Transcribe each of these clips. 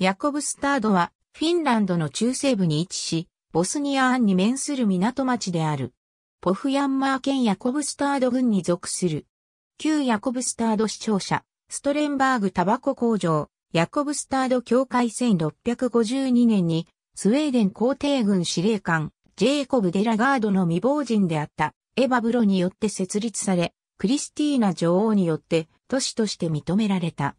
ヤコブスタードは、フィンランドの中西部に位置し、ボスニア湾に面する港町である。ポフヤンマー県ヤコブスタード郡に属する。旧ヤコブスタード市庁舎、ストレンバーグタバコ工場、ヤコブスタード協会1652年に、スウェーデン皇帝軍司令官、ジェイコブ・デラガードの未亡人であった、エバブロによって設立され、クリスティーナ女王によって都市として認められた。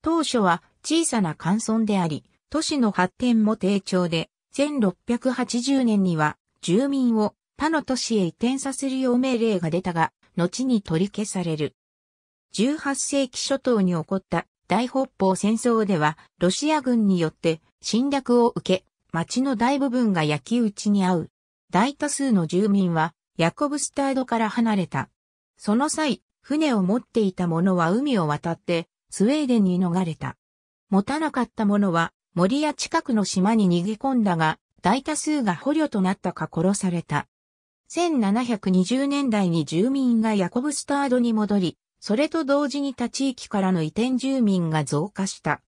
当初は小さな乾村であり、都市の発展も低調で、1680年には住民を他の都市へ移転させるよう命令が出たが、後に取り消される。18世紀初頭に起こった大北方戦争では、ロシア軍によって侵略を受け、町の大部分が焼き討ちに遭う。大多数の住民は、ヤコブスタードから離れた。その際、船を持っていた者は海を渡って、スウェーデンに逃れた。持たなかった者は森や近くの島に逃げ込んだが、大多数が捕虜となったか殺された。1720年代に住民がヤコブスタードに戻り、それと同時に他地域からの移転住民が増加した。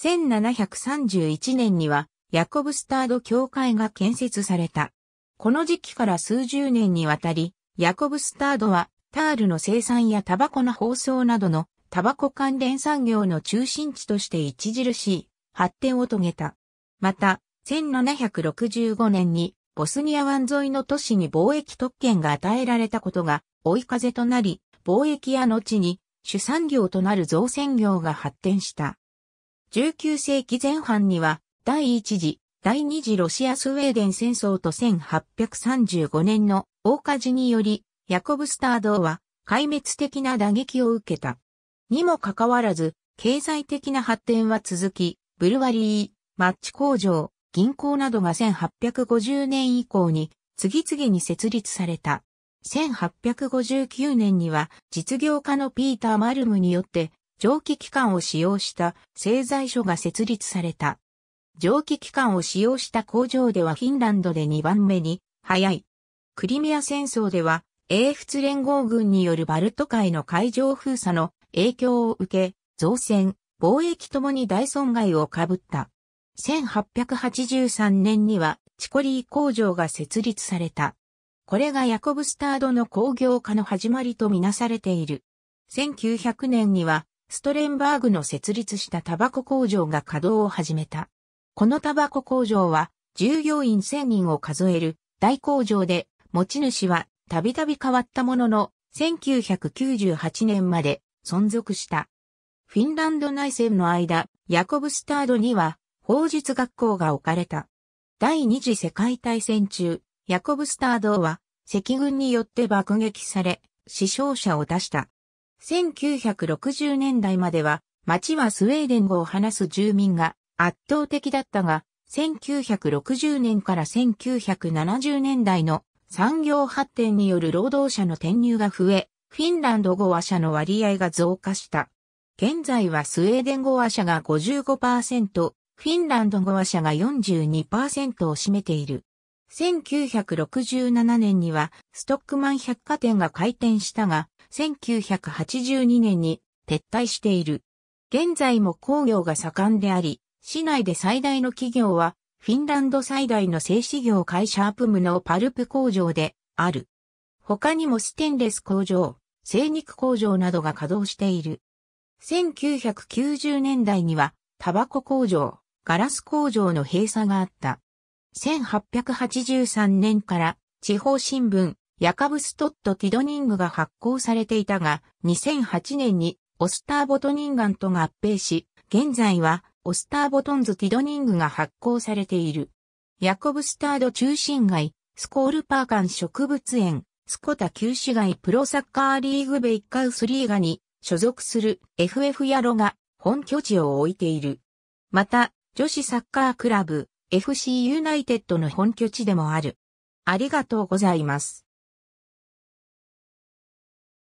1731年には、ヤコブスタード教会が建設された。この時期から数十年にわたり、ヤコブスタードは、タールの生産やタバコの包装などのタバコ関連産業の中心地として著しい発展を遂げた。また、1765年にボスニア湾沿いの都市に貿易特権が与えられたことが追い風となり、貿易や後に主産業となる造船業が発展した。19世紀前半には第一次、第二次ロシアスウェーデン戦争と1835年の大火事により、ヤコブスタードは壊滅的な打撃を受けた。にもかかわらず、経済的な発展は続き、ブルワリー、マッチ工場、銀行などが1850年以降に次々に設立された。1859年には実業家のピーター・マルムによって蒸気機関を使用した製材所が設立された。蒸気機関を使用した工場ではフィンランドで2番目に早い。クリミア戦争では英仏連合軍によるバルト海の海上封鎖の影響を受け、造船、貿易ともに大損害をかぶった。1883年にはチコリー工場が設立された。これがヤコブ・スタードの工業化の始まりとみなされている。1900年にはストレンバーグの設立したタバコ工場が稼働を始めた。このタバコ工場は従業員1000人を数える大工場で持ち主はたびたび変わったものの1998年まで存続した。フィンランド内戦の間、ヤコブスタードには法術学校が置かれた。第二次世界大戦中、ヤコブスタードは赤軍によって爆撃され、死傷者を出した。1960年代までは、町はスウェーデン語を話す住民が圧倒的だったが、1960年から1970年代の産業発展による労働者の転入が増え、フィンランド語話者の割合が増加した。現在はスウェーデン語話者が55%、フィンランド語話者が42%を占めている。1967年にはストックマン百貨店が開店したが、1982年に撤退している。現在も工業が盛んであり、市内で最大の企業は、フィンランド最大の製紙業会社アプムのパルプ工場である。他にもステンレス工場、精肉工場などが稼働している。1990年代には、タバコ工場、ガラス工場の閉鎖があった。1883年から地方新聞、ヤカブストット・ティドニングが発行されていたが、2008年にオスターボトニンガンと合併し、現在はオスターボトンズ・ティドニングが発行されている。ヤコブスタード中心街、スコールパーカン植物園、スコタ旧市街プロサッカーリーグベイカウスリーガに所属する FF ヤロが本拠地を置いている。また、女子サッカークラブ FC ユナイテッドの本拠地でもある。ありがとうございます。